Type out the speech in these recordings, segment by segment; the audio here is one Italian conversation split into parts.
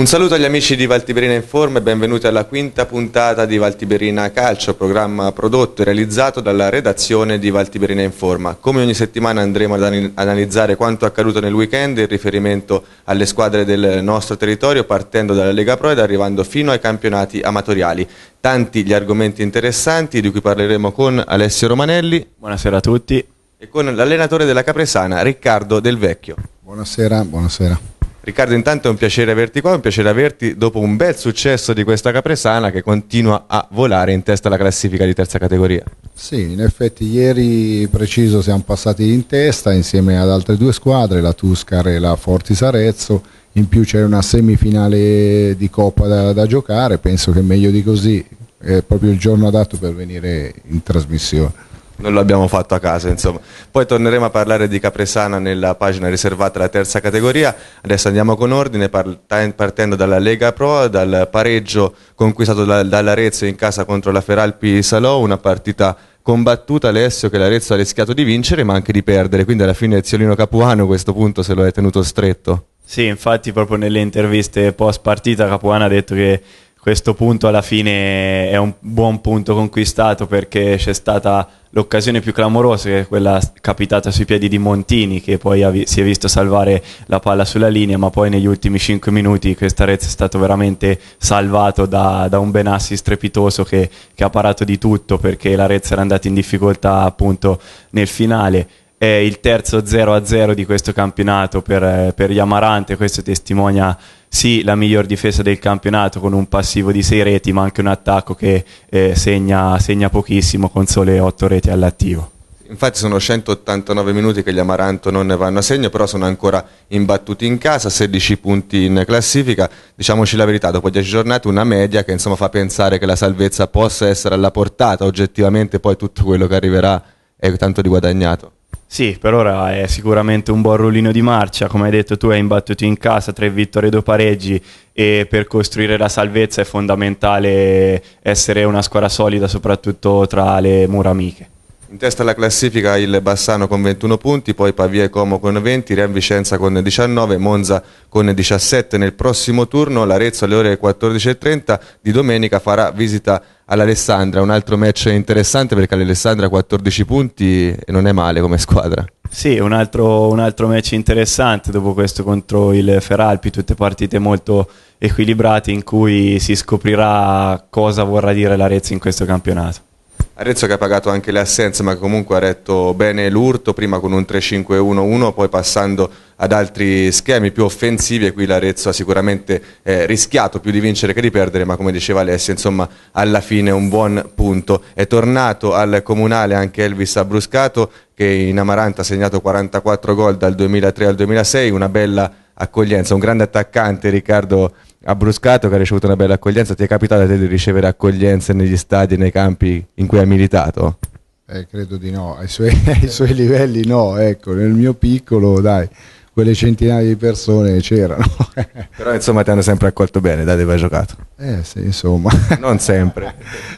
Un saluto agli amici di Valtiberina Informe e benvenuti alla quinta puntata di Valtiberina Calcio, programma prodotto e realizzato dalla redazione di Valtiberina Informa. Come ogni settimana andremo ad analizzare quanto accaduto nel weekend in riferimento alle squadre del nostro territorio, partendo dalla Lega Pro ed arrivando fino ai campionati amatoriali. Tanti gli argomenti interessanti di cui parleremo con Alessio Romanelli. Buonasera a tutti. E con l'allenatore della Capresana, Riccardo Del Vecchio. Buonasera, buonasera. Riccardo, intanto è un piacere averti qua, è un piacere averti dopo un bel successo di questa Capresana che continua a volare in testa alla classifica di terza categoria. Sì, in effetti ieri preciso siamo passati in testa insieme ad altre due squadre, la Tuscar e la Fortis Arezzo, in più c'è una semifinale di Coppa da, da giocare, penso che meglio di così, è proprio il giorno adatto per venire in trasmissione non l'abbiamo fatto a caso insomma. Poi torneremo a parlare di Capresana nella pagina riservata alla terza categoria, adesso andiamo con ordine partendo dalla Lega Pro, dal pareggio conquistato dall'Arezzo in casa contro la Feralpi Salò, una partita combattuta Alessio che l'Arezzo ha rischiato di vincere ma anche di perdere, quindi alla fine Ziolino Capuano a questo punto se lo è tenuto stretto. Sì, infatti proprio nelle interviste post partita Capuano ha detto che questo punto alla fine è un buon punto conquistato perché c'è stata l'occasione più clamorosa che è quella capitata sui piedi di Montini che poi si è visto salvare la palla sulla linea ma poi negli ultimi 5 minuti questa Rezza è stato veramente salvato da, da un Benassi strepitoso che, che, ha parato di tutto perché la Rezza era andata in difficoltà appunto nel finale è il terzo 0-0 di questo campionato per, per gli Amarante questo testimonia sì la miglior difesa del campionato con un passivo di 6 reti, ma anche un attacco che eh, segna, segna, pochissimo con sole 8 reti all'attivo. Infatti sono 189 minuti che gli Amaranto non ne vanno a segno, però sono ancora imbattuti in casa, 16 punti in classifica. Diciamoci la verità, dopo 10 giornate una media che insomma fa pensare che la salvezza possa essere alla portata, oggettivamente poi tutto quello che arriverà è tanto riguadagnato. Sì, per ora è sicuramente un buon rollino di marcia, come hai detto tu hai imbattuto in casa tre vittorie e due pareggi e per costruire la salvezza è fondamentale essere una squadra solida soprattutto tra le mura amiche. In testa alla classifica il Bassano con 21 punti, poi Pavia e Como con 20, Rian Vicenza con 19, Monza con 17. Nel prossimo turno l'Arezzo alle ore 14.30 di domenica farà visita all'Alessandra, un altro match interessante perché l'Alessandra ha 14 punti e non è male come squadra. Sì, un altro, un altro, match interessante dopo questo contro il Feralpi, tutte partite molto equilibrate in cui si scoprirà cosa vorrà dire l'Arezzo in questo campionato. Arezzo che ha pagato anche le assenze ma comunque ha retto bene l'urto, prima con un 3-5-1-1, poi passando ad altri schemi più offensivi e qui l'Arezzo ha sicuramente eh, rischiato più di vincere che di perdere, ma come diceva Alessia, insomma alla fine un buon punto. È tornato al comunale anche Elvis Abruscato che in Amaranta ha segnato 44 gol dal 2003 al 2006, una bella accoglienza. Un grande attaccante, Riccardo Abruscato, che ha ricevuto una bella accoglienza. Ti è capitato a te di ricevere accoglienze negli stadi nei campi in cui hai militato? Eh, credo di no, ai suoi, ai suoi livelli no, ecco, nel mio piccolo dai quelle centinaia di persone c'erano. Però insomma ti hanno sempre accolto bene, date vai giocato. Eh sì, insomma. Non sempre.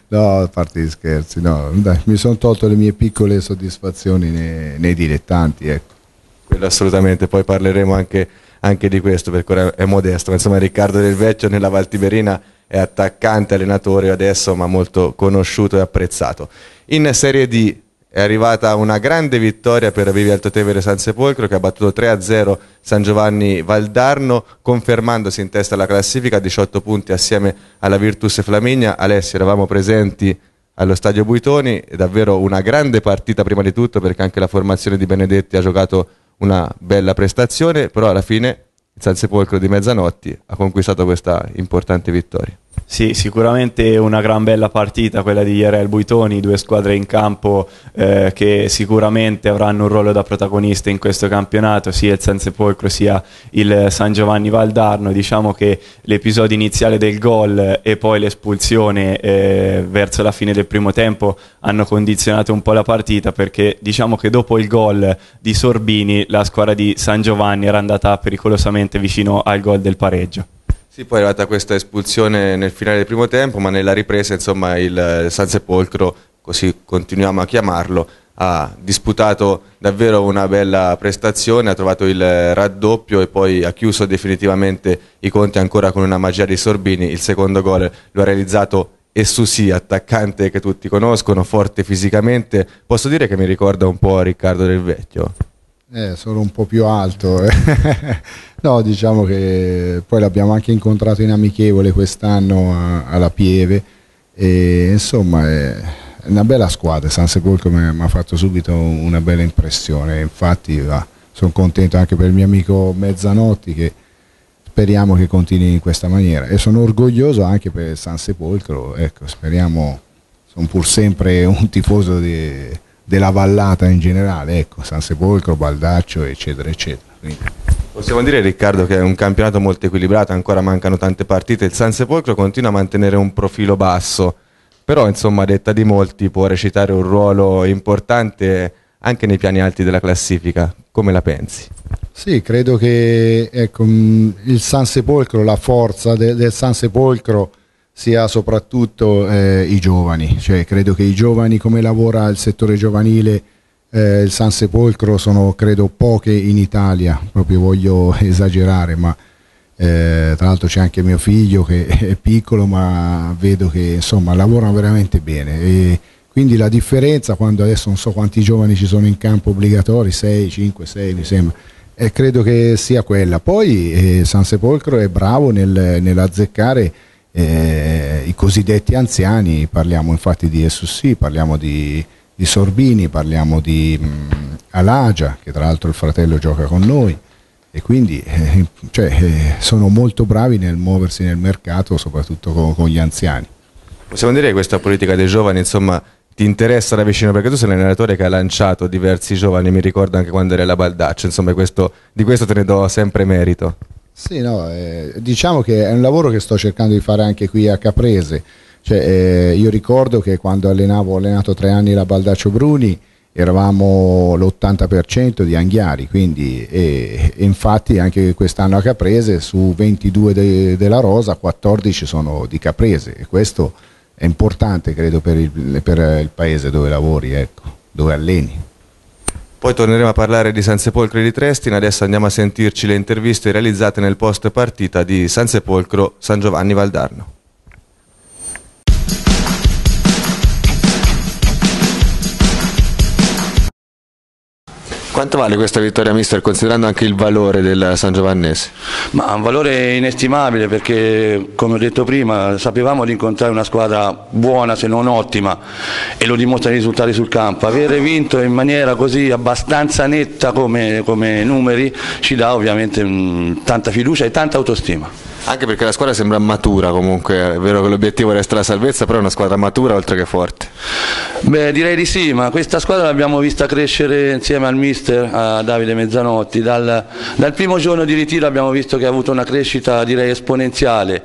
no, a parte gli scherzi, no, dai, mi sono tolto le mie piccole soddisfazioni nei, nei dilettanti, ecco. Quello assolutamente, poi parleremo anche anche di questo perché è modesto, ma insomma Riccardo Del Vecchio nella Valtiberina è attaccante, allenatore adesso ma molto conosciuto e apprezzato. In Serie D è arrivata una grande vittoria per Vivi Altotevere San Sepolcro che ha battuto 3-0 San Giovanni Valdarno confermandosi in testa alla classifica a 18 punti assieme alla Virtus Flaminia. Alessi eravamo presenti allo stadio Buitoni, davvero una grande partita prima di tutto perché anche la formazione di Benedetti ha giocato una bella prestazione, però alla fine il San Sepolcro di mezzanotte ha conquistato questa importante vittoria. Sì, sicuramente una gran bella partita quella di Ierel Buitoni, due squadre in campo eh, che sicuramente avranno un ruolo da protagonista in questo campionato, sia il San Sepolcro sia il San Giovanni Valdarno. Diciamo che l'episodio iniziale del gol e poi l'espulsione eh, verso la fine del primo tempo hanno condizionato un po' la partita perché diciamo che dopo il gol di Sorbini la squadra di San Giovanni era andata pericolosamente vicino al gol del pareggio. Sì, poi è arrivata questa espulsione nel finale del primo tempo, ma nella ripresa insomma il eh, San Sepolcro, così continuiamo a chiamarlo, ha disputato davvero una bella prestazione, ha trovato il eh, raddoppio e poi ha chiuso definitivamente i conti ancora con una magia di Sorbini, il secondo gol lo ha realizzato Essusi, attaccante che tutti conoscono, forte fisicamente, posso dire che mi ricorda un po' Riccardo del Vecchio. Eh, sono un po' più alto. Eh. no, diciamo che poi l'abbiamo anche incontrato in amichevole quest'anno a, alla Pieve. E, insomma, è una bella squadra. San Sepolcro mi ha fatto subito una bella impressione. Infatti, sono contento anche per il mio amico Mezzanotti che speriamo che continui in questa maniera. E sono orgoglioso anche per San Sepolcro. Ecco, speriamo, sono pur sempre un tifoso di della vallata in generale, ecco, San Sepolcro, Baldaccio, eccetera, eccetera. Quindi. Possiamo dire Riccardo che è un campionato molto equilibrato, ancora mancano tante partite, il San Sepolcro continua a mantenere un profilo basso, però insomma detta di molti può recitare un ruolo importante anche nei piani alti della classifica, come la pensi? Sì, credo che ecco, mm, il San Sepolcro, la forza de del San Sepolcro sia soprattutto eh, i giovani, cioè, credo che i giovani come lavora il settore giovanile eh, il San Sepolcro sono credo poche in Italia, proprio voglio esagerare, ma eh, tra l'altro c'è anche mio figlio che è piccolo, ma vedo che insomma lavorano veramente bene. E quindi la differenza quando adesso non so quanti giovani ci sono in campo obbligatori, 6, 5, 6 mi sembra. E eh, credo che sia quella. Poi eh, San Sepolcro è bravo nel, nell'azzeccare eh, I cosiddetti anziani, parliamo infatti di SUC, parliamo di, di Sorbini, parliamo di mh, mm, Alagia, che tra l'altro il fratello gioca con noi, e quindi eh, cioè, eh, sono molto bravi nel muoversi nel mercato, soprattutto con, con gli anziani. Possiamo dire che questa politica dei giovani, insomma, ti interessa da vicino perché tu sei un allenatore che ha lanciato diversi giovani, mi ricordo anche quando eri alla Baldaccia, insomma questo, di questo te ne do sempre merito. Sì, no, eh, diciamo che è un lavoro che sto cercando di fare anche qui a Caprese. Cioè, eh, io ricordo che quando allenavo, ho allenato tre anni la Baldaccio Bruni, eravamo l'80% di Anghiari, quindi, e, infatti anche quest'anno a Caprese su 22 de, della Rosa 14 sono di Caprese e questo è importante credo per il, per il paese dove lavori, ecco, dove alleni. Poi torneremo a parlare di Sansepolcro e di Trestina, adesso andiamo a sentirci le interviste realizzate nel post partita di Sansepolcro San Giovanni Valdarno. Quanto vale questa vittoria, mister, considerando anche il valore del San Giovannese? Ma un valore inestimabile perché, come ho detto prima, sapevamo di incontrare una squadra buona se non ottima e lo dimostrano i risultati sul campo. Avere vinto in maniera così abbastanza netta come, come numeri ci dà ovviamente mh, mm, tanta fiducia e tanta autostima. Anche perché la squadra sembra matura comunque, è vero che l'obiettivo resta la salvezza, però è una squadra matura oltre che forte. Beh, direi di sì, ma questa squadra l'abbiamo vista crescere insieme al mister, a Davide Mezzanotti. Dal, dal primo giorno di ritiro abbiamo visto che ha avuto una crescita direi esponenziale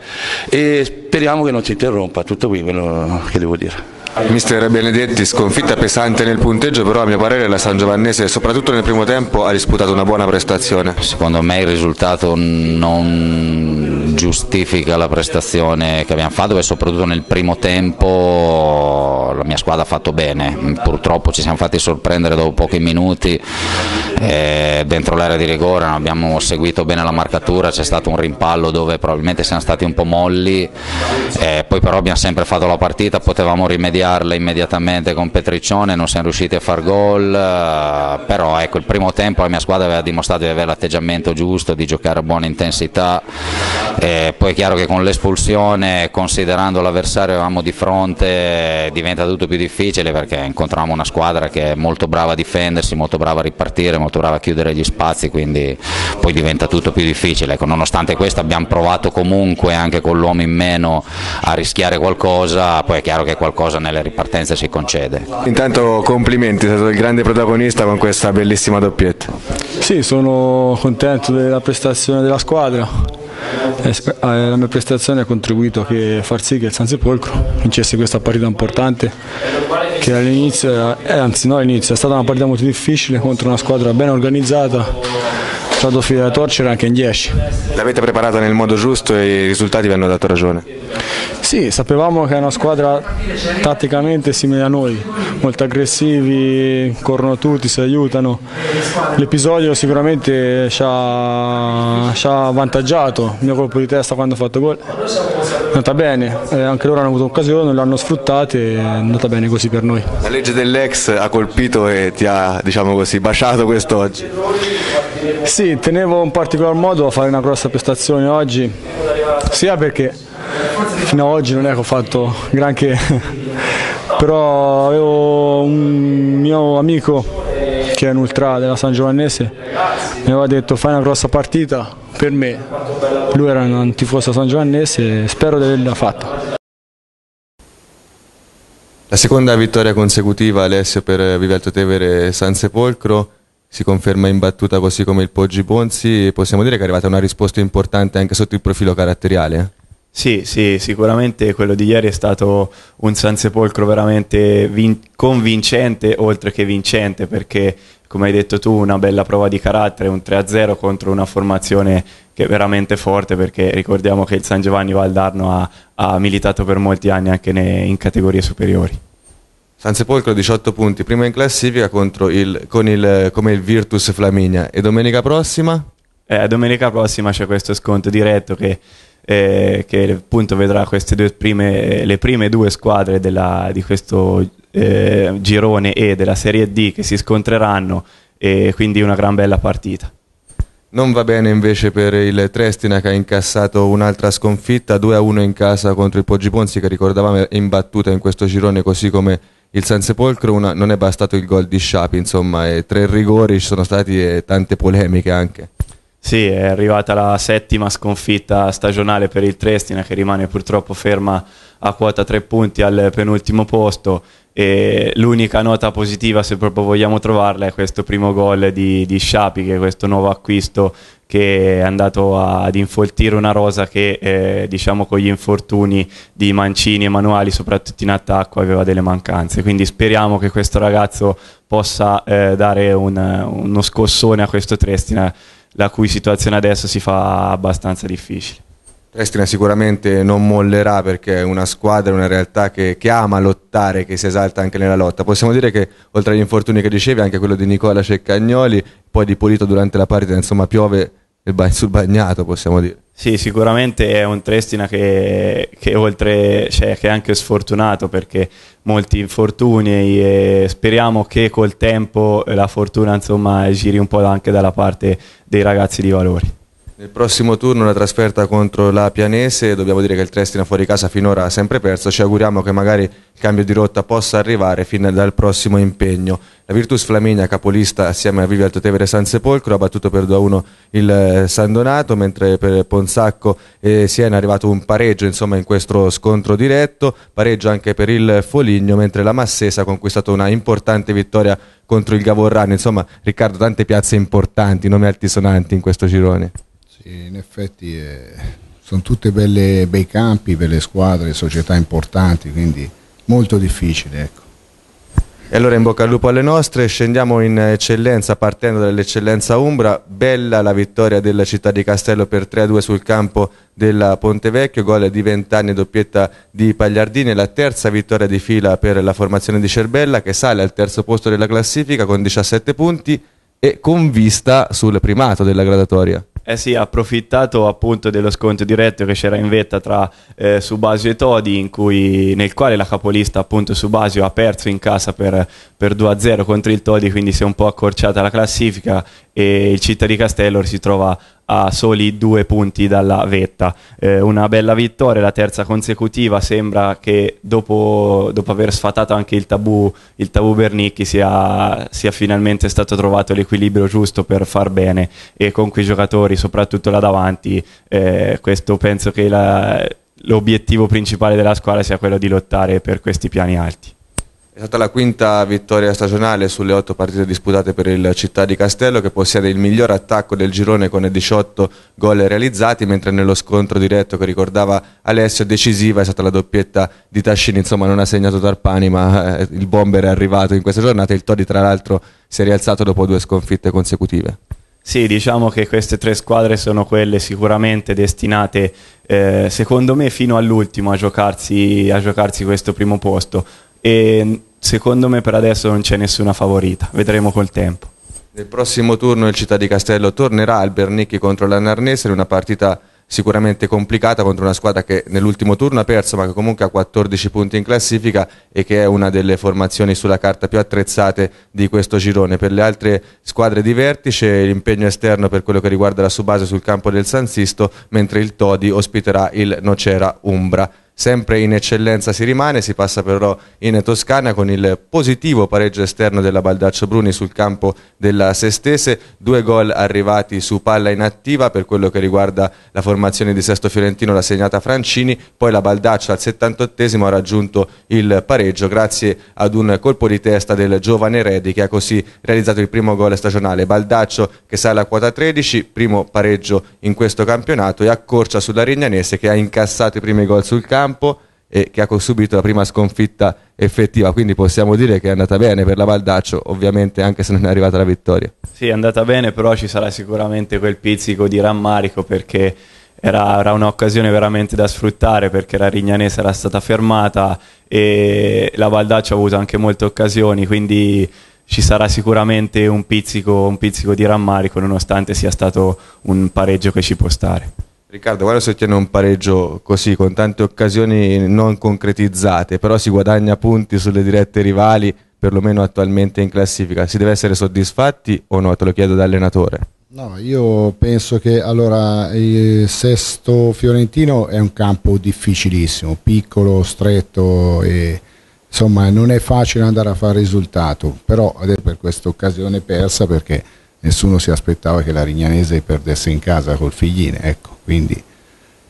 e speriamo che non si interrompa, tutto qui quello che devo dire. Mister Benedetti, sconfitta pesante nel punteggio, però a mio parere la San Giovannese, soprattutto nel primo tempo, ha disputato una buona prestazione. Secondo me il risultato non giustifica la prestazione che abbiamo fatto, e soprattutto nel primo tempo la mia squadra ha fatto bene, purtroppo ci siamo fatti sorprendere dopo pochi minuti eh, dentro l'area di rigore, non abbiamo seguito bene la marcatura, c'è stato un rimpallo dove probabilmente siamo stati un po' molli, eh, poi però abbiamo sempre fatto la partita, potevamo rimediarla immediatamente con Petriccione, non siamo riusciti a far gol, eh, però ecco il primo tempo la mia squadra aveva dimostrato di avere l'atteggiamento giusto, di giocare a buona intensità eh, poi è chiaro che con l'espulsione, considerando l'avversario che avevamo di fronte, diventa tutto più difficile perché incontravamo una squadra che è molto brava a difendersi, molto brava a ripartire, molto brava a chiudere gli spazi, quindi poi diventa tutto più difficile. Ecco, nonostante questo abbiamo provato comunque anche con l'uomo in meno a rischiare qualcosa, poi è chiaro che qualcosa nelle ripartenze si concede. Intanto complimenti, sei stato il grande protagonista con questa bellissima doppietta. Sì, sono contento della prestazione della squadra eh, la mia prestazione ha contribuito a far sì che il San Sepolcro vincesse questa partita importante che all'inizio, eh, anzi no all'inizio, è stata una partita molto difficile contro una squadra ben organizzata stato fine da torcere anche in 10. L'avete preparata nel modo giusto e i risultati vi hanno dato ragione? Sì, sapevamo che è una squadra tatticamente simile a noi, molto aggressivi, corrono tutti, si aiutano. L'episodio sicuramente ci ha, ci ha avvantaggiato, il mio colpo di testa quando ho fatto gol andata bene, eh, anche loro hanno avuto occasione, l'hanno sfruttata e è andata bene così per noi. La legge dell'ex ha colpito e ti ha diciamo così, baciato quest'oggi? Sì, tenevo in particolar modo a fare una grossa prestazione oggi, sia perché fino ad oggi non è che ho fatto granché, però avevo un mio amico che è un ultra della San Giovannese mi aveva detto fai una grossa partita per me lui era un tifoso san giovannese e spero di averla fatta. La seconda vittoria consecutiva Alessio per Vivelto Tevere San Sepolcro si conferma imbattuta così come il Poggi Ponzi e possiamo dire che è arrivata una risposta importante anche sotto il profilo caratteriale. Sì, sì, sicuramente quello di ieri è stato un San Sepolcro veramente convincente, oltre che vincente, perché come hai detto tu, una bella prova di carattere, un 3-0 contro una formazione che è veramente forte perché ricordiamo che il San Giovanni Valdarno ha, ha militato per molti anni anche ne, in categorie superiori. San Sepolcro 18 punti, prima in classifica il, il, come il Virtus Flaminia e domenica prossima? Eh, domenica prossima c'è questo sconto diretto che eh, che appunto vedrà queste prime, le prime due squadre della, di questo eh, girone E della Serie D che si scontreranno e quindi una gran bella partita. Non va bene invece per il Trestina che ha incassato un'altra sconfitta, 2-1 in casa contro il Poggi Ponzi che ricordavamo è imbattuta in questo girone così come il San Sepolcro, una, non è bastato il gol di Sciapi, insomma e tre rigori ci sono stati e tante polemiche anche. Sì, è arrivata la settima sconfitta stagionale per il Trestina che rimane purtroppo ferma a quota 3 punti al penultimo posto e l'unica nota positiva se proprio vogliamo trovarla è questo primo gol di, di Sciapi che è questo nuovo acquisto che è andato ad infoltire una rosa che eh, diciamo con gli infortuni di Mancini e Manuali soprattutto in attacco aveva delle mancanze quindi speriamo che questo ragazzo possa eh, dare un, uno scossone a questo Trestina la cui situazione adesso si fa abbastanza difficile. Prestina sicuramente non mollerà perché è una squadra, una realtà che, che, ama lottare, che si esalta anche nella lotta. Possiamo dire che oltre agli infortuni che dicevi, anche quello di Nicola Ceccagnoli, poi di Polito durante la partita, insomma piove sul bagnato possiamo dire. Sì, sicuramente è un Trestina che, che oltre, cioè, che è anche sfortunato perché molti infortuni e speriamo che col tempo la fortuna insomma giri un po' anche dalla parte dei ragazzi di valori. Nel prossimo turno la trasferta contro la Pianese, dobbiamo dire che il Trestina fuori casa finora ha sempre perso, ci auguriamo che magari il cambio di rotta possa arrivare fin dal prossimo impegno. La Virtus Flaminia, capolista assieme a Vivi Altotevere San Sepolcro, ha battuto per 2-1 il eh, San Donato, mentre per Ponsacco e Siena è arrivato un pareggio insomma, in questo scontro diretto, pareggio anche per il Foligno, mentre la Massesa ha conquistato una importante vittoria contro il Gavorrano. Insomma, Riccardo, tante piazze importanti, nomi altisonanti in questo girone in effetti eh, sono tutte belle, bei campi, belle squadre, società importanti, quindi molto difficile. Ecco. E allora in bocca al lupo alle nostre, scendiamo in eccellenza partendo dall'eccellenza Umbra, bella la vittoria della città di Castello per 3-2 sul campo della Ponte Vecchio, gol di Ventani e doppietta di Pagliardini, la terza vittoria di fila per la formazione di Cerbella che sale al terzo posto della classifica con 17 punti e con vista sul primato della gradatoria. Eh sì, ha approfittato appunto dello scontro diretto che c'era in vetta tra eh, Subasio e Todi, cui, nel quale la capolista appunto Subasio ha perso in casa per, per 2-0 contro il Todi, quindi si è un po' accorciata la classifica e il Città di Castello si trova a soli due punti dalla vetta. Eh, una bella vittoria, la terza consecutiva, sembra che dopo, dopo aver sfatato anche il tabù, il tabù Bernicchi sia, sia, finalmente stato trovato l'equilibrio giusto per far bene e con quei giocatori, soprattutto là davanti, eh, questo penso che la, l'obiettivo principale della squadra sia quello di lottare per questi piani alti. È stata la quinta vittoria stagionale sulle otto partite disputate per il Città di Castello che possiede il miglior attacco del girone con 18 gol realizzati mentre nello scontro diretto che ricordava Alessio decisiva è stata la doppietta di Tascini, insomma non ha segnato Tarpani ma eh, il bomber è arrivato in questa giornata e il Todi tra l'altro si è rialzato dopo due sconfitte consecutive. Sì, diciamo che queste tre squadre sono quelle sicuramente destinate, eh, secondo me, fino all'ultimo a giocarsi, a giocarsi questo primo posto e secondo me per adesso non c'è nessuna favorita, vedremo col tempo. Nel prossimo turno il Città di Castello tornerà al Bernicchi contro la Narnese una partita sicuramente complicata contro una squadra che nell'ultimo turno ha perso ma che comunque ha 14 punti in classifica e che è una delle formazioni sulla carta più attrezzate di questo girone. Per le altre squadre di vertice l'impegno esterno per quello che riguarda la sua base sul campo del San Sisto mentre il Todi ospiterà il Nocera Umbra sempre in eccellenza si rimane, si passa però in Toscana con il positivo pareggio esterno della Baldaccio Bruni sul campo della Sestese, due gol arrivati su palla inattiva per quello che riguarda la formazione di Sesto Fiorentino, la segnata Francini, poi la Baldaccio al 78 ha raggiunto il pareggio grazie ad un colpo di testa del giovane Redi che ha così realizzato il primo gol stagionale, Baldaccio che sale a quota 13, primo pareggio in questo campionato e accorcia sulla Regnanese che ha incassato i primi gol sul campo, campo e che ha subito la prima sconfitta effettiva, quindi possiamo dire che è andata bene per la Valdaccio, ovviamente anche se non è arrivata la vittoria. Sì, è andata bene, però ci sarà sicuramente quel pizzico di rammarico perché era, era un'occasione veramente da sfruttare perché la Rignanese era stata fermata e la Valdaccio ha avuto anche molte occasioni, quindi ci sarà sicuramente un pizzico, un pizzico di rammarico nonostante sia stato un pareggio che ci può stare. Riccardo, guarda se ottiene un pareggio così, con tante occasioni non concretizzate, però si guadagna punti sulle dirette rivali, perlomeno attualmente in classifica. Si deve essere soddisfatti o no? Te lo chiedo da allenatore. No, io penso che allora il Sesto Fiorentino è un campo difficilissimo, piccolo, stretto e insomma non è facile andare a fare risultato, però per questa occasione persa perché nessuno si aspettava che la Rignanese perdesse in casa col Figline, ecco, quindi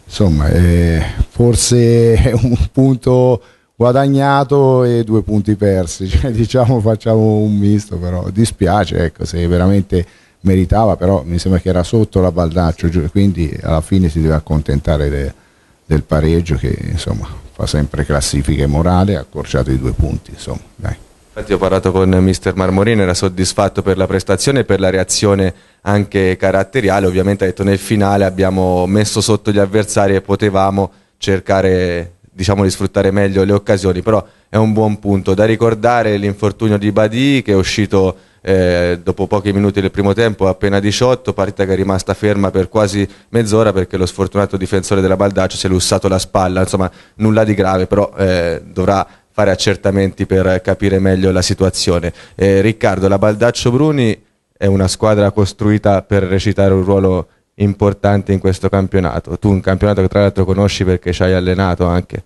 insomma eh, forse è un punto guadagnato e due punti persi, cioè, diciamo facciamo un misto, però dispiace, ecco, se veramente meritava, però mi sembra che era sotto la Baldaccio, quindi alla fine si deve accontentare de, del pareggio che insomma fa sempre classifica e morale, accorciato i due punti, insomma, dai. Infatti ho parlato con Mr. Marmorino, era soddisfatto per la prestazione e per la reazione anche caratteriale, ovviamente ha detto nel finale abbiamo messo sotto gli avversari e potevamo cercare diciamo, di sfruttare meglio le occasioni, però è un buon punto. Da ricordare l'infortunio di Badi che è uscito eh, dopo pochi minuti del primo tempo, appena 18, partita che è rimasta ferma per quasi mezz'ora perché lo sfortunato difensore della Baldaccio si è lussato la spalla, insomma nulla di grave, però eh, dovrà fare accertamenti per capire meglio la situazione. Eh, Riccardo, la Baldaccio Bruni è una squadra costruita per recitare un ruolo importante in questo campionato. Tu un campionato che tra l'altro conosci perché ci hai allenato anche.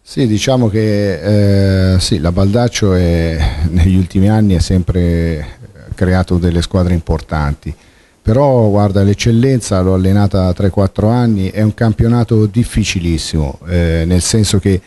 Sì, diciamo che eh, sì, la Baldaccio è, negli ultimi anni ha sempre creato delle squadre importanti, però guarda l'eccellenza l'ho allenata 3-4 anni, è un campionato difficilissimo, eh, nel senso che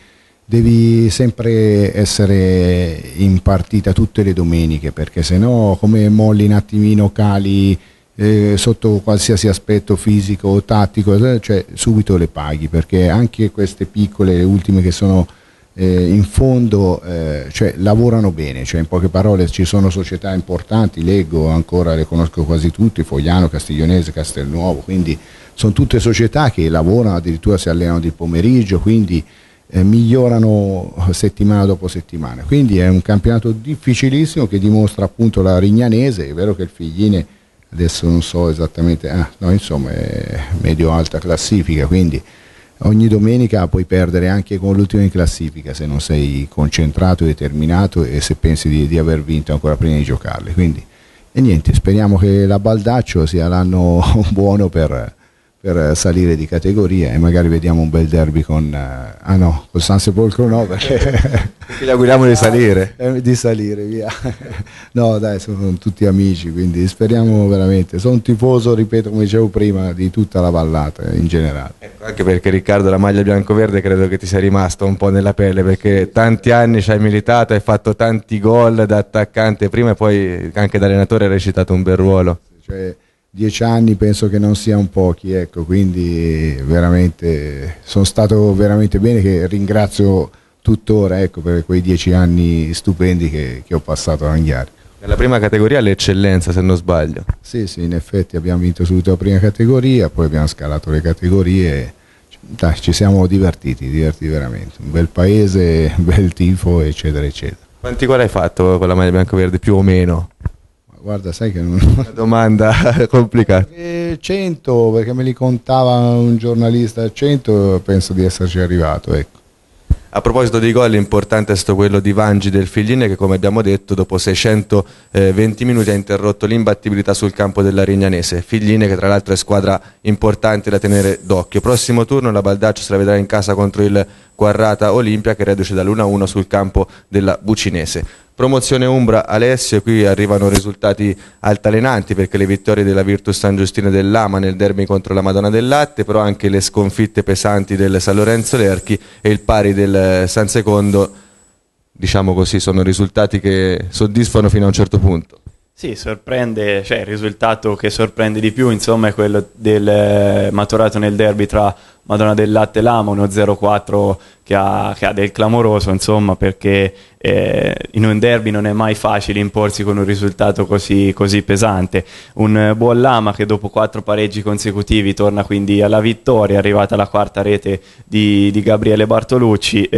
devi sempre essere in partita tutte le domeniche perché se no come molli un attimino cali eh, sotto qualsiasi aspetto fisico o tattico eh, cioè subito le paghi perché anche queste piccole le ultime che sono eh, in fondo eh, cioè, lavorano bene cioè, in poche parole ci sono società importanti leggo ancora le conosco quasi tutte Fogliano, Castiglionese, Castelnuovo quindi sono tutte società che lavorano addirittura si allenano di pomeriggio quindi eh, migliorano settimana dopo settimana. Quindi è un campionato difficilissimo che dimostra appunto la Rignanese, è vero che il Figline adesso non so esattamente, ah, no, insomma è medio-alta classifica, quindi ogni domenica puoi perdere anche con l'ultima in classifica se non sei concentrato, determinato e se pensi di, di aver vinto ancora prima di giocarle. Quindi e niente, speriamo che la Baldaccio sia l'anno buono per per salire di categoria e magari vediamo un bel derby con eh, ah no, con San Sepolcro no perché ti auguriamo di salire eh, di salire via no dai sono tutti amici quindi speriamo veramente sono un tifoso ripeto come dicevo prima di tutta la vallata eh, in generale ecco, anche perché Riccardo la maglia bianco-verde credo che ti sia rimasto un po' nella pelle perché tanti anni ci hai militato hai fatto tanti gol da attaccante prima e poi anche da allenatore hai recitato un bel ruolo cioè, dieci anni penso che non siano pochi, ecco, quindi veramente sono stato veramente bene che ringrazio tuttora ecco, per quei dieci anni stupendi che, che ho passato a Anghiari. Nella prima categoria l'eccellenza se non sbaglio. Sì, sì, in effetti abbiamo vinto subito la prima categoria, poi abbiamo scalato le categorie. Dai, ci siamo divertiti, divertiti veramente. Un bel paese, un bel tifo, eccetera, eccetera. Quanti gol hai fatto con la maglia bianco-verde più o meno? Guarda, sai che non... Una domanda complicata. 100, eh, perché me li contava un giornalista, 100 penso di esserci arrivato, ecco. A proposito dei gol, l'importante è stato quello di Vangi del Figline che come abbiamo detto dopo 620 eh, minuti ha interrotto l'imbattibilità sul campo della Rignanese. Figline che tra l'altro è squadra importante da tenere d'occhio. Prossimo turno la Baldaccio se la vedrà in casa contro il Quarrata Olimpia che reduce dall'1-1 sul campo della Bucinese. Promozione Umbra Alessio, qui arrivano risultati altalenanti perché le vittorie della Virtus San Giustino e dell'Ama nel derby contro la Madonna del Latte, però anche le sconfitte pesanti del San Lorenzo Lerchi e il pari del San Secondo, diciamo così, sono risultati che soddisfano fino a un certo punto. Sì, sorprende, cioè il risultato che sorprende di più insomma è quello del eh, maturato nel derby tra Madonna del Latte e Lama, uno 0-4 che ha, che ha, del clamoroso insomma perché eh, in un derby non è mai facile imporsi con un risultato così, così pesante. Un eh, buon Lama che dopo quattro pareggi consecutivi torna quindi alla vittoria, è arrivata la quarta rete di, di Gabriele Bartolucci,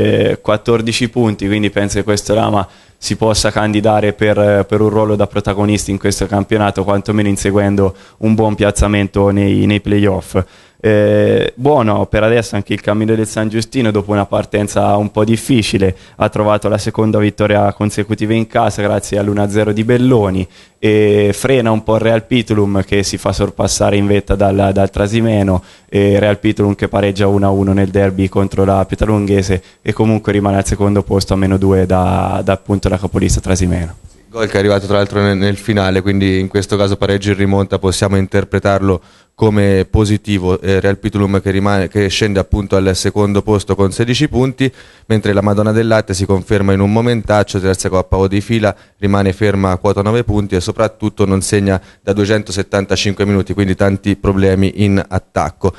14 eh, punti, quindi penso che questo Lama si possa candidare per, eh, per, un ruolo da protagonista in questo campionato, quantomeno inseguendo un buon piazzamento nei, nei playoff. Eh, buono per adesso anche il cammino del San Giustino dopo una partenza un po' difficile ha trovato la seconda vittoria consecutiva in casa grazie all'1-0 di Belloni e frena un po' il Real Pitulum che si fa sorpassare in vetta dal, dal Trasimeno e Real Pitulum che pareggia 1-1 nel derby contro la Pietralunghese e comunque rimane al secondo posto a meno 2 da, da appunto la capolista Trasimeno Gol che è arrivato tra l'altro nel, nel finale, quindi in questo caso pareggio in rimonta possiamo interpretarlo come positivo. Eh, Real Pitulum che, rimane, che scende appunto al secondo posto con 16 punti, mentre la Madonna del Latte si conferma in un momentaccio, terza coppa o di fila, rimane ferma a quota 9 punti e soprattutto non segna da 275 minuti, quindi tanti problemi in attacco.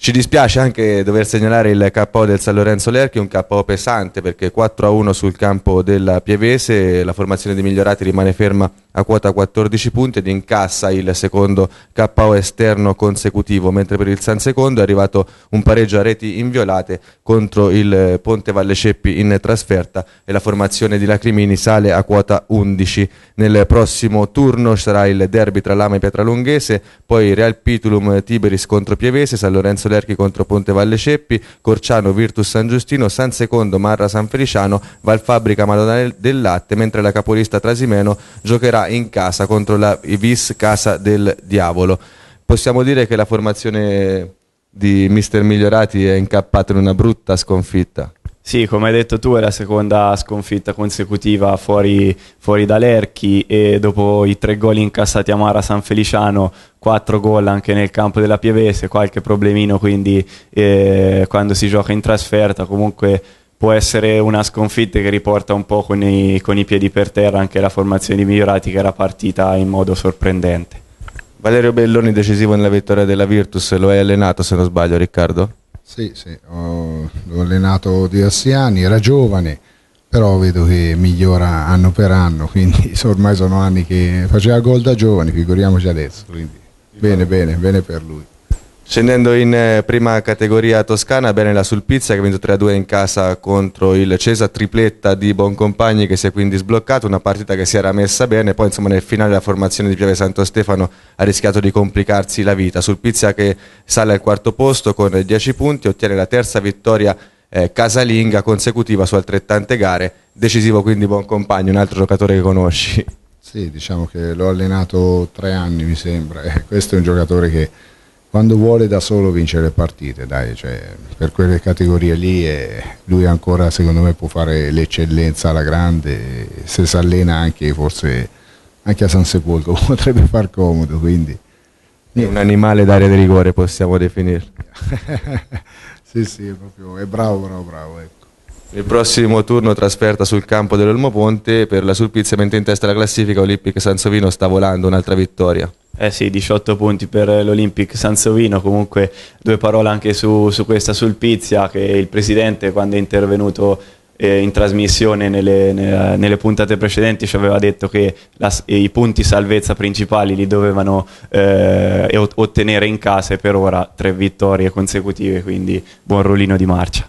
Ci dispiace anche dover segnalare il KO del San Lorenzo Lerchi, un KO pesante perché 4-1 a sul campo della Pievese, la formazione di Migliorati rimane ferma a quota 14 punti ed incassa il secondo KO esterno consecutivo, mentre per il San Secondo è arrivato un pareggio a reti inviolate contro il eh, Ponte Valle Ceppi in trasferta e la formazione di Lacrimini sale a quota 11. Nel prossimo turno sarà il derby tra Lama e Pietralunghese, poi Real Pitulum Tiberis contro Pievese, San Lorenzo Lerchi contro Ponte Valle Ceppi, Corciano Virtus San Giustino, San Secondo Marra San Feliciano, Valfabbrica Madonna del Latte, mentre la capolista Trasimeno giocherà in casa contro la Ibis Casa del Diavolo. Possiamo dire che la formazione di Mister Migliorati è incappata in una brutta sconfitta. Sì, come hai detto tu, è la seconda sconfitta consecutiva fuori, fuori da Lerchi e dopo i tre gol incassati a Mara San Feliciano, quattro gol anche nel campo della Pievese, qualche problemino quindi eh, quando si gioca in trasferta, comunque può essere una sconfitta che riporta un po' con i, con i piedi per terra anche la formazione di Migliorati che era partita in modo sorprendente. Valerio Belloni decisivo nella vittoria della Virtus, lo hai allenato se non sbaglio Riccardo? Sì, sì, ho, l'ho allenato diversi anni, era giovane, però vedo che migliora anno per anno, quindi ormai sono anni che faceva gol da giovane, figuriamoci adesso, quindi bene, bene, bene per lui. Scendendo in eh, prima categoria toscana, bene la Sulpizia che ha vinto 3-2 in casa contro il Cesa, tripletta di Boncompagni che si è quindi sbloccato, una partita che si era messa bene, poi insomma nel finale la formazione di Piave Santo Stefano ha rischiato di complicarsi la vita. Sulpizia che sale al quarto posto con 10 punti, ottiene la terza vittoria eh, casalinga consecutiva su altrettante gare, decisivo quindi Boncompagni, un altro giocatore che conosci. Sì, diciamo che l'ho allenato tre anni mi sembra, eh, questo è un giocatore che quando vuole da solo vincere le partite, dai, cioè, per quelle categorie lì eh, lui ancora secondo me può fare l'eccellenza alla grande, se si allena anche forse anche a San Sepolcro potrebbe far comodo, quindi è un animale d'area di rigore possiamo definirlo. sì, sì, è proprio è bravo, bravo, bravo. Ecco. Il prossimo turno trasferta sul campo dell'Olmo Ponte per la Sulpizia, mentre in testa la classifica Olympic Sansovino sta volando un'altra vittoria. Eh sì, 18 punti per l'Olympic Sansovino, comunque due parole anche su, su questa Sulpizia che il presidente quando è intervenuto eh, in trasmissione nelle, nelle, nelle, puntate precedenti ci aveva detto che la, i punti salvezza principali li dovevano eh, ottenere in casa e per ora tre vittorie consecutive, quindi buon rullino di marcia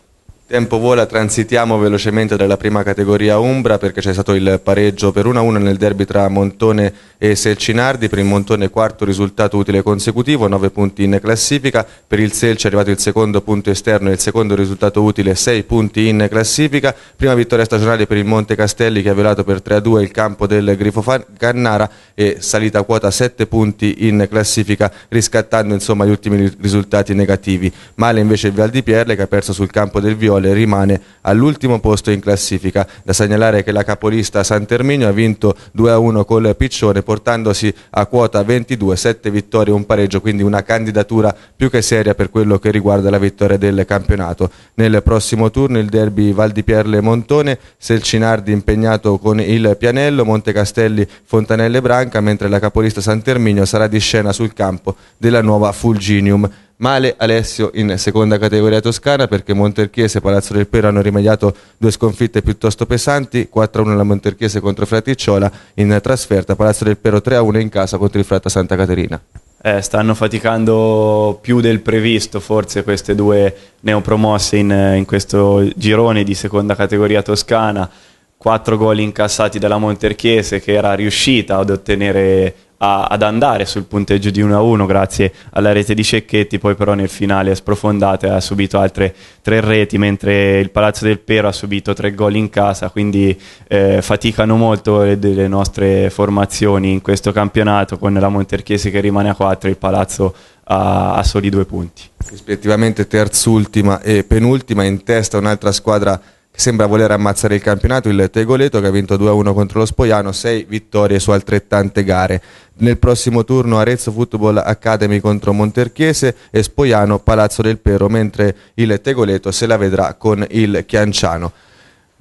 tempo vola, transitiamo velocemente dalla prima categoria Umbra perché c'è stato il pareggio per 1-1 nel derby tra Montone e Selcinardi, per il Montone quarto risultato utile consecutivo, 9 punti in classifica, per il Selci è arrivato il secondo punto esterno e il secondo risultato utile, 6 punti in classifica, prima vittoria stagionale per il Monte Castelli che ha violato per 3-2 il campo del Grifo Gannara e salita a quota 7 punti in classifica riscattando insomma, gli ultimi risultati negativi, male invece il Val di Pierle che ha perso sul campo del Viola parole rimane all'ultimo posto in classifica. Da segnalare che la capolista San Terminio ha vinto 2-1 col Piccione portandosi a quota 22, 7 vittorie e un pareggio, quindi una candidatura più che seria per quello che riguarda la vittoria del campionato. Nel prossimo turno il derby Val di Pierle-Montone, Selcinardi impegnato con il Pianello, Montecastelli Fontanelle Branca, mentre la capolista San Terminio sarà di scena sul campo della nuova Fulginium. Male Alessio in seconda categoria toscana perché Monterchiese e Palazzo del Pero hanno rimediato due sconfitte piuttosto pesanti, 4-1 la Monterchiese contro Fraticciola in trasferta, Palazzo del Pero 3-1 in casa contro il Fratta Santa Caterina. Eh, stanno faticando più del previsto forse queste due neopromosse in, in questo girone di seconda categoria toscana. Quattro gol incassati dalla Monterchiese che era riuscita ad ottenere a, ad andare sul punteggio di 1-1 grazie alla rete di Cecchetti, poi però nel finale è sprofondata e ha subito altre tre reti, mentre il Palazzo del Pero ha subito tre gol in casa, quindi eh, faticano molto le, le, nostre formazioni in questo campionato con la Monterchiesi che rimane a 4 e il Palazzo a, a soli due punti. Rispettivamente terzultima e penultima, in testa un'altra squadra sembra voler ammazzare il campionato, il Tegoleto che ha vinto 2-1 contro lo Spoiano, 6 vittorie su altrettante gare. Nel prossimo turno Arezzo Football Academy contro Monterchiese e Spoiano Palazzo del Pero, mentre il Tegoleto se la vedrà con il Chianciano.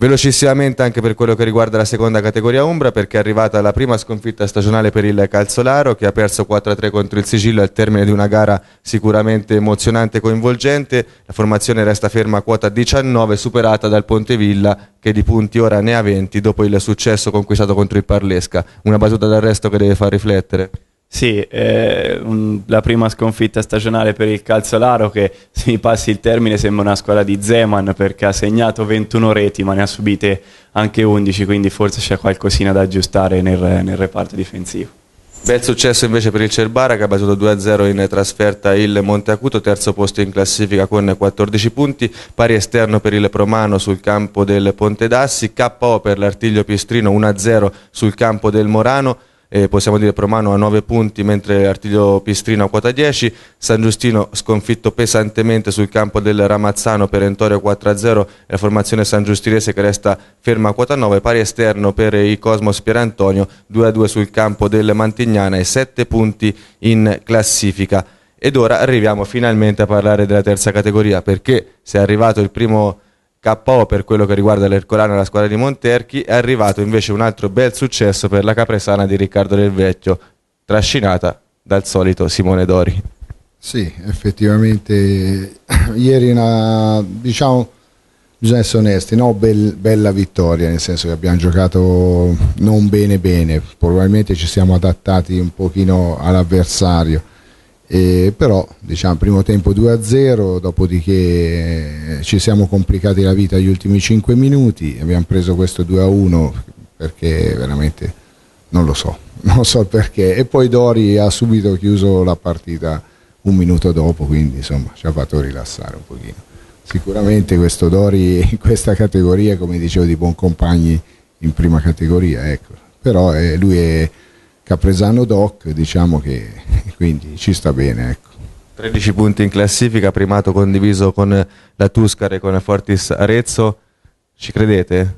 Velocissimamente anche per quello che riguarda la seconda categoria Umbra perché è arrivata la prima sconfitta stagionale per il Calzolaro che ha perso 4-3 contro il Sigillo al termine di una gara sicuramente emozionante e coinvolgente. La formazione resta ferma a quota 19 superata dal Pontevilla che di punti ora ne ha 20 dopo il successo conquistato contro il Parlesca. Una battuta d'arresto che deve far riflettere. Sì, eh, un, la prima sconfitta stagionale per il Calzolaro che se mi passi il termine sembra una squadra di Zeman perché ha segnato 21 reti ma ne ha subite anche 11 quindi forse c'è qualcosina da aggiustare nel, nel reparto difensivo. Bel successo invece per il Cerbara che ha battuto 2-0 in trasferta il Monteacuto, terzo posto in classifica con 14 punti, pari esterno per il Promano sul campo del Ponte d'Assi, KO per l'artiglio Pistrino 1-0 sul campo del Morano, eh, possiamo dire Promano a 9 punti mentre Artiglio Pistrino a quota 10, San Giustino sconfitto pesantemente sul campo del Ramazzano per Entorio 4-0, la formazione San Giustinese che resta ferma a quota 9, pari esterno per i Cosmos Pierantonio 2-2 sul campo del Mantignana e 7 punti in classifica. Ed ora arriviamo finalmente a parlare della terza categoria perché se è arrivato il primo KO per quello che riguarda l'Ercolano e la squadra di Monterchi, è arrivato invece un altro bel successo per la Capresana di Riccardo Del Vecchio, trascinata dal solito Simone Dori. Sì, effettivamente ieri una, diciamo, bisogna essere onesti, no? Bel, bella vittoria, nel senso che abbiamo giocato non bene bene, probabilmente ci siamo adattati un pochino all'avversario e eh, però diciamo primo tempo 2-0 dopodiché eh, ci siamo complicati la vita gli ultimi 5 minuti abbiamo preso questo 2-1 perché veramente non lo so non so perché e poi Dori ha subito chiuso la partita un minuto dopo quindi insomma ci ha fatto rilassare un pochino sicuramente questo Dori in questa categoria come dicevo di buon compagni in prima categoria ecco però eh, lui è Capresano Doc, diciamo che quindi ci sta bene. Ecco. 13 punti in classifica, primato condiviso con la Tuscar e con la Fortis Arezzo, ci credete?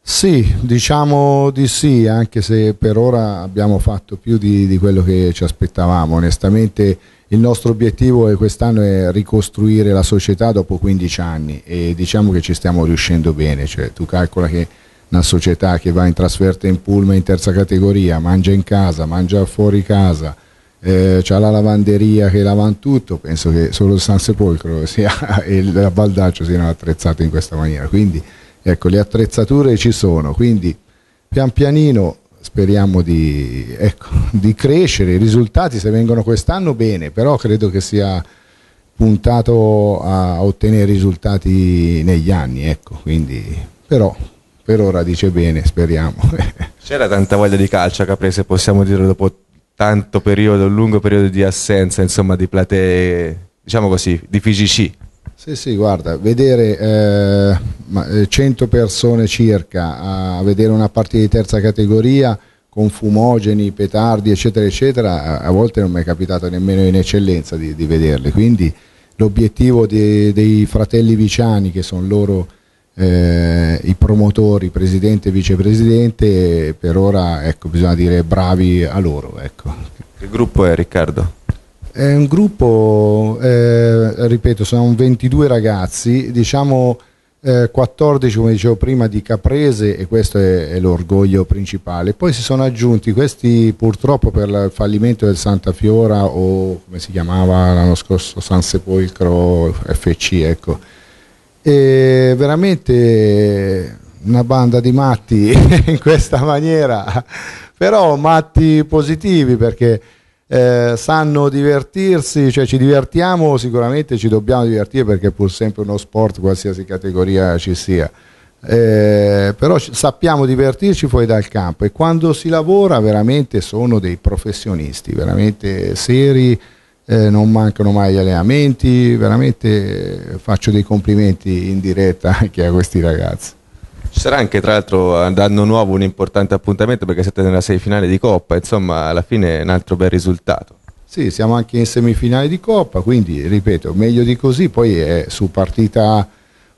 Sì, diciamo di sì, anche se per ora abbiamo fatto più di, di quello che ci aspettavamo. Onestamente il nostro obiettivo quest'anno è ricostruire la società dopo 15 anni e diciamo che ci stiamo riuscendo bene. Cioè, tu calcola che una società che va in trasferta in pullman in terza categoria, mangia in casa, mangia fuori casa, eh, c'ha la lavanderia che lava tutto, penso che solo San Sepolcro sia, e il Baldaccio siano attrezzati in questa maniera. Quindi ecco, le attrezzature ci sono, quindi pian pianino speriamo di, ecco, di crescere, i risultati se vengono quest'anno bene, però credo che sia puntato a ottenere risultati negli anni, ecco, quindi però per ora dice bene, speriamo. C'era tanta voglia di calcio a Caprese, possiamo dire, dopo tanto periodo, un lungo periodo di assenza, insomma, di platee, diciamo così, di FIGC. Sì, sì, guarda, vedere eh, 100 eh, persone circa a vedere una partita di terza categoria con fumogeni, petardi, eccetera, eccetera, a volte non mi è capitato nemmeno in eccellenza di, di vederli. Quindi l'obiettivo dei, dei fratelli Viciani, che sono loro eh, i promotori, presidente e vicepresidente, per ora ecco, bisogna dire bravi a loro. Ecco. Che gruppo è Riccardo? È un gruppo, eh, ripeto, sono 22 ragazzi, diciamo eh, 14 come dicevo prima di Caprese e questo è, è l'orgoglio principale. Poi si sono aggiunti questi purtroppo per il fallimento del Santa Fiora o come si chiamava l'anno scorso San Sepolcro FC, ecco e veramente una banda di matti in questa maniera, però matti positivi perché eh, sanno divertirsi, cioè ci divertiamo, sicuramente ci dobbiamo divertire perché pur sempre uno sport, qualsiasi categoria ci sia. Eh, però sappiamo divertirci fuori dal campo e quando si lavora veramente sono dei professionisti, veramente seri, eh, non mancano mai gli allenamenti, veramente eh, faccio dei complimenti in diretta anche a questi ragazzi. Ci sarà anche tra l'altro andando nuovo un importante appuntamento perché siete nella semifinale di Coppa, insomma alla fine è un altro bel risultato. Sì, siamo anche in semifinale di Coppa, quindi ripeto, meglio di così, poi è su partita,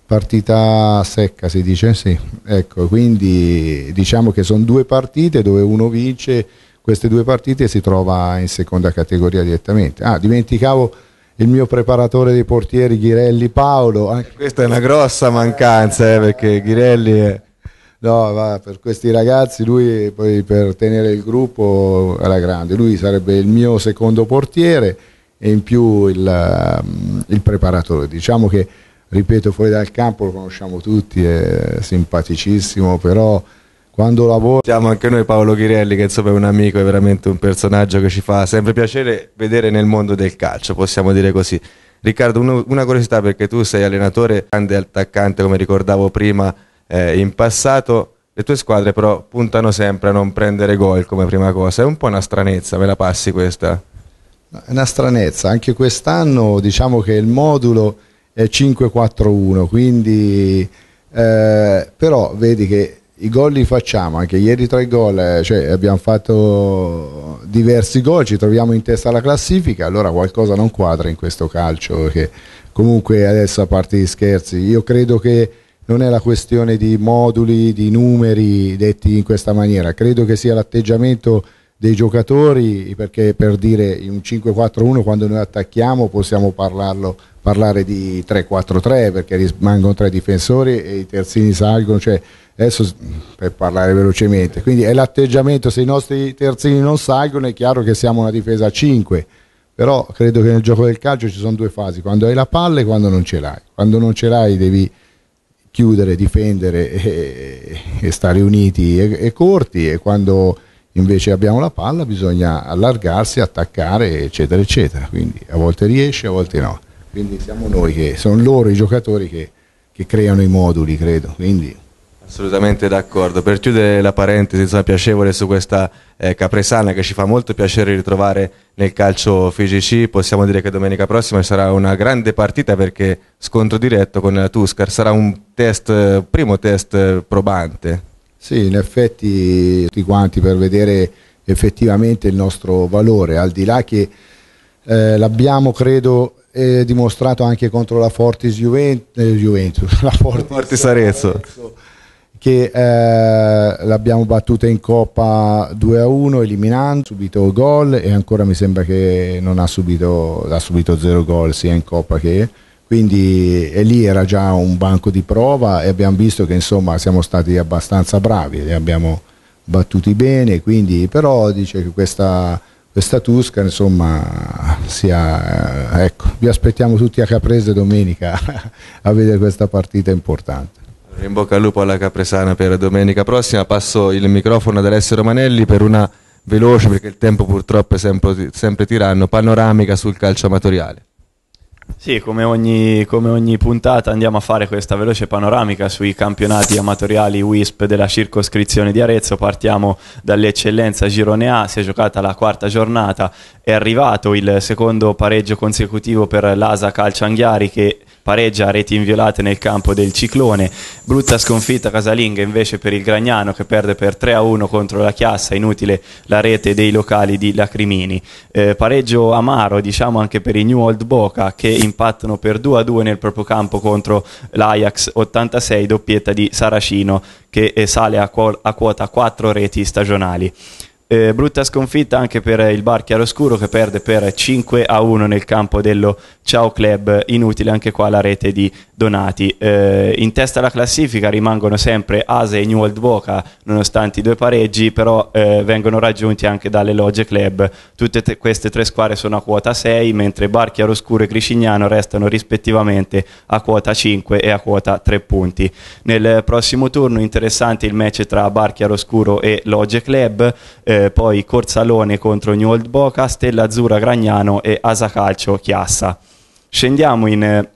partita secca si dice, sì. Ecco, quindi diciamo che sono due partite dove uno vince queste due partite si trova in seconda categoria direttamente. Ah, dimenticavo il mio preparatore dei portieri Ghirelli Paolo. Anche... Questa è una grossa mancanza eh, perché Ghirelli è... No, va, per questi ragazzi lui poi per tenere il gruppo alla grande, lui sarebbe il mio secondo portiere e in più il, mm, il preparatore. Diciamo che, ripeto, fuori dal campo lo conosciamo tutti, è simpaticissimo, però quando lavoro. Siamo anche noi Paolo Chirelli, che insomma è un amico, è veramente un personaggio che ci fa sempre piacere vedere nel mondo del calcio, possiamo dire così. Riccardo, uno, una curiosità perché tu sei allenatore, grande attaccante, come ricordavo prima eh, in passato. Le tue squadre però puntano sempre a non prendere gol come prima cosa, è un po' una stranezza, me la passi questa? È una stranezza, anche quest'anno diciamo che il modulo è 5-4-1, quindi eh, però vedi che i gol li facciamo, anche ieri tre gol, eh, cioè abbiamo fatto diversi gol, ci troviamo in testa alla classifica, allora qualcosa non quadra in questo calcio, che comunque adesso a parte gli scherzi, io credo che non è la questione di moduli, di numeri detti in questa maniera, credo che sia l'atteggiamento dei giocatori, perché per dire in un 5-4-1 quando noi attacchiamo possiamo parlarlo, parlare di 3-4-3 perché rimangono tre difensori e i terzini salgono, cioè adesso per parlare velocemente, quindi è l'atteggiamento, se i nostri terzini non salgono è chiaro che siamo una difesa a 5, però credo che nel gioco del calcio ci sono due fasi, quando hai la palla e quando non ce l'hai, quando non ce l'hai devi chiudere, difendere e, e stare uniti e, e corti e quando invece abbiamo la palla bisogna allargarsi, attaccare, eccetera, eccetera. Quindi a volte riesce, a volte no. Quindi siamo noi che sono loro i giocatori che, che creano i moduli, credo. Quindi Assolutamente d'accordo. Per chiudere la parentesi insomma, piacevole su questa eh, Capresana che ci fa molto piacere ritrovare nel calcio FGC, possiamo dire che domenica prossima sarà una grande partita perché scontro diretto con la Tuscar sarà un test, primo test eh, probante. Sì, in effetti tutti quanti per vedere effettivamente il nostro valore, al di là che eh, l'abbiamo credo eh, dimostrato anche contro la Fortis Juventus, eh, Juventus la Fortis, Fortis Arezzo. che eh, l'abbiamo battuta in Coppa 2 a 1 eliminando, subito gol e ancora mi sembra che non ha subito, ha subito zero gol sia in Coppa che quindi lì era già un banco di prova e abbiamo visto che insomma siamo stati abbastanza bravi, li abbiamo battuti bene, quindi però dice che questa, questa Tusca insomma sia, eh, ecco, vi aspettiamo tutti a Caprese domenica a vedere questa partita importante. In bocca al lupo alla Capresana per domenica prossima, passo il microfono ad Alessio Romanelli per una veloce, perché il tempo purtroppo è sempre, sempre tiranno, panoramica sul calcio amatoriale. Sì, come ogni, come ogni, puntata andiamo a fare questa veloce panoramica sui campionati amatoriali WISP della circoscrizione di Arezzo. Partiamo dall'eccellenza Girone A, si è giocata la quarta giornata, è arrivato il secondo pareggio consecutivo per l'Asa Calcianghiari che pareggia a reti inviolate nel campo del Ciclone, brutta sconfitta casalinga invece per il Gragnano che perde per 3-1 contro la Chiassa, inutile la rete dei locali di Lacrimini, eh, pareggio amaro diciamo anche per i New Old Boca che impattano per 2-2 nel proprio campo contro l'Ajax 86, doppietta di Saracino che eh, sale a, quota 4 reti stagionali. Eh, brutta sconfitta anche per il Bar Chiaroscuro che perde per 5 a 1 nel campo dello Ciao Club. Inutile anche qua la rete di Donati. Eh, in testa alla classifica rimangono sempre Ase e New World Boca, nonostante i due pareggi, però eh, vengono raggiunti anche dalle Logge Club. Tutte te- queste tre squadre sono a quota 6, mentre Bar Chiaroscuro e Cricignano restano rispettivamente a quota 5 e a quota 3 punti. Nel prossimo turno interessante il match tra Bar Chiaroscuro e Logge Club. Eh, poi Corsalone contro New Old Boca, Stella Azzurra Gragnano e Asacalcio Chiassa. Scendiamo in eh,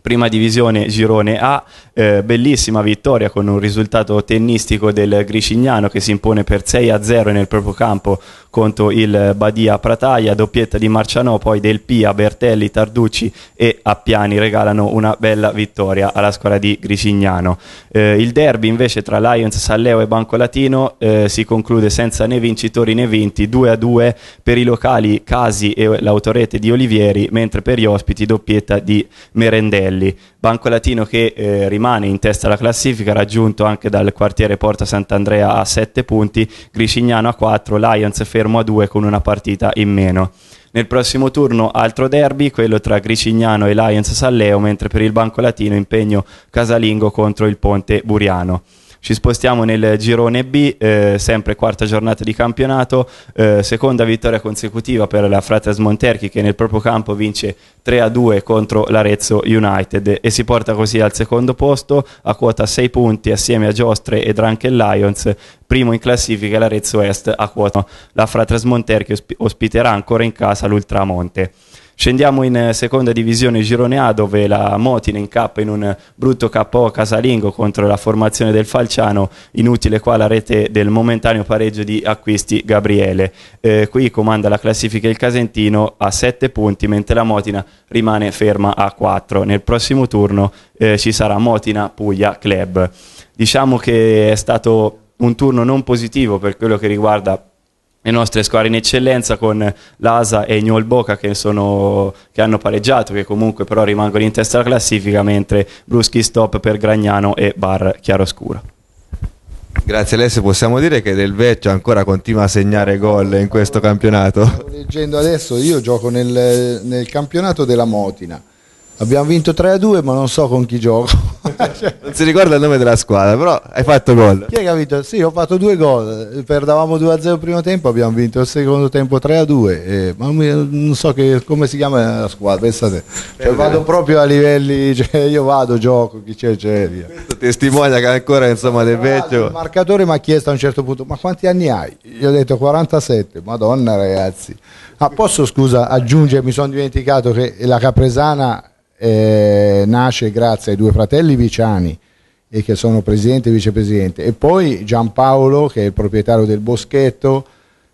prima divisione girone A eh, bellissima vittoria con un risultato tennistico del Gricignano che si impone per 6 a 0 nel proprio campo contro il Badia Prataia, doppietta di Marciano, poi Del Pia, Bertelli, Tarducci e Appiani regalano una bella vittoria alla squadra di Gricignano. Eh, il derby invece tra Lions Salleo e Banco Latino eh, si conclude senza né vincitori né vinti, 2 a 2 per i locali Casi e l'autorete di Olivieri, mentre per gli ospiti doppietta di Merendelli. Banco Latino che eh, rimane settimane in testa alla classifica, raggiunto anche dal quartiere Porta Sant'Andrea a 7 punti, Gricignano a 4, Lions fermo a 2 con una partita in meno. Nel prossimo turno altro derby, quello tra Gricignano e Lions Salleo, mentre per il Banco Latino impegno casalingo contro il Ponte Buriano. Ci spostiamo nel girone B, eh, sempre quarta giornata di campionato, eh, seconda vittoria consecutiva per la Fratres Monterchi che nel proprio campo vince 3-2 contro l'Arezzo United e si porta così al secondo posto a quota 6 punti assieme a Giostre e Drunken Lions, primo in classifica l'Arezzo Est a quota. La Fratres Monterchi ospiterà ancora in casa l'Ultramonte. Scendiamo in eh, seconda divisione Girone A dove la Motina incappa in un brutto KO casalingo contro la formazione del Falciano, inutile qua la rete del momentaneo pareggio di acquisti Gabriele. Eh, qui comanda la classifica il Casentino a 7 punti mentre la Motina rimane ferma a 4. Nel prossimo turno eh, ci sarà Motina Puglia Club. Diciamo che è stato un turno non positivo per quello che riguarda le nostre squadre in eccellenza con l'Asa e Gnol Boca che, sono, che, hanno pareggiato, che comunque però rimangono in testa alla classifica, mentre Bruschi stop per Gragnano e Bar Chiaroscuro. Grazie Alessio, possiamo dire che Del Vecchio ancora continua a segnare gol in questo campionato? Stavo leggendo adesso, io gioco nel, nel campionato della Motina Abbiamo vinto 3-2, a ma non so con chi gioco. non si ricorda il nome della squadra, però hai fatto gol. Chi è che ha vinto? Sì, ho fatto due gol. Perdavamo 2-0 a il primo tempo, abbiamo vinto il secondo tempo 3-2. a E... Ma non so che... come si chiama la squadra, pensate. Cioè, vado proprio a livelli, cioè, io vado, gioco, chi c'è, c'è. Via. Questo testimonia che ancora, insomma, del vecchio. Il marcatore mi ha chiesto a un certo punto, ma quanti anni hai? Gli ho detto 47, madonna ragazzi. Ma ah, posso, scusa, aggiungere, mi sono dimenticato che la Capresana eh, nasce grazie ai due fratelli Viciani e che sono presidente e vicepresidente e poi Giampaolo che è il proprietario del Boschetto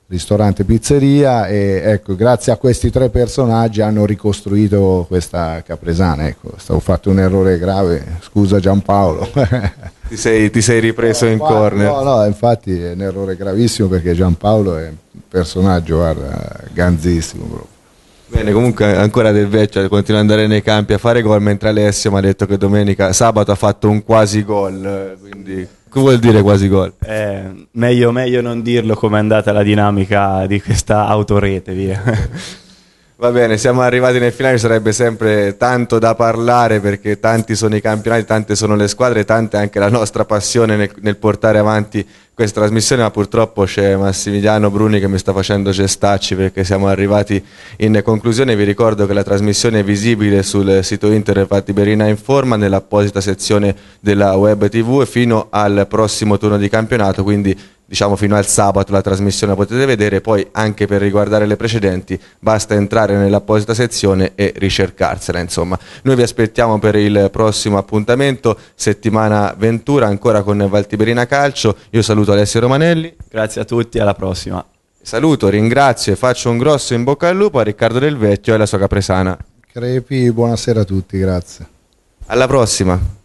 ristorante pizzeria e ecco grazie a questi tre personaggi hanno ricostruito questa capresana ecco ho fatto un errore grave scusa Giampaolo ti sei, ti sei ripreso no, in infatti, corner no no infatti è un errore gravissimo perché Giampaolo è un personaggio guarda ganzissimo proprio Bene, comunque ancora del vecchio cioè, continua ad andare nei campi a fare gol, mentre Alessio mi ha detto che domenica, sabato ha fatto un quasi gol, eh, quindi che vuol dire quasi gol? Eh, meglio, meglio non dirlo come è andata la dinamica di questa autorete, via. Va bene, siamo arrivati nel finale, sarebbe sempre tanto da parlare perché tanti sono i campionati, tante sono le squadre, tante anche la nostra passione nel, nel portare avanti questa trasmissione, ma purtroppo c'è Massimiliano Bruni che mi sta facendo gestacci perché siamo arrivati in conclusione. Vi ricordo che la trasmissione è visibile sul sito internet Fatiberina Informa nell'apposita sezione della web TV fino al prossimo turno di campionato, quindi diciamo fino al sabato la trasmissione la potete vedere, poi anche per riguardare le precedenti basta entrare nell'apposita sezione e ricercarsela insomma. Noi vi aspettiamo per il prossimo appuntamento, settimana Ventura ancora con Valtiberina Calcio, io saluto Alessio Romanelli. Grazie a tutti, alla prossima. Saluto, ringrazio e faccio un grosso in bocca al lupo a Riccardo Del Vecchio e alla sua capresana. Crepi, buonasera a tutti, grazie. Alla prossima.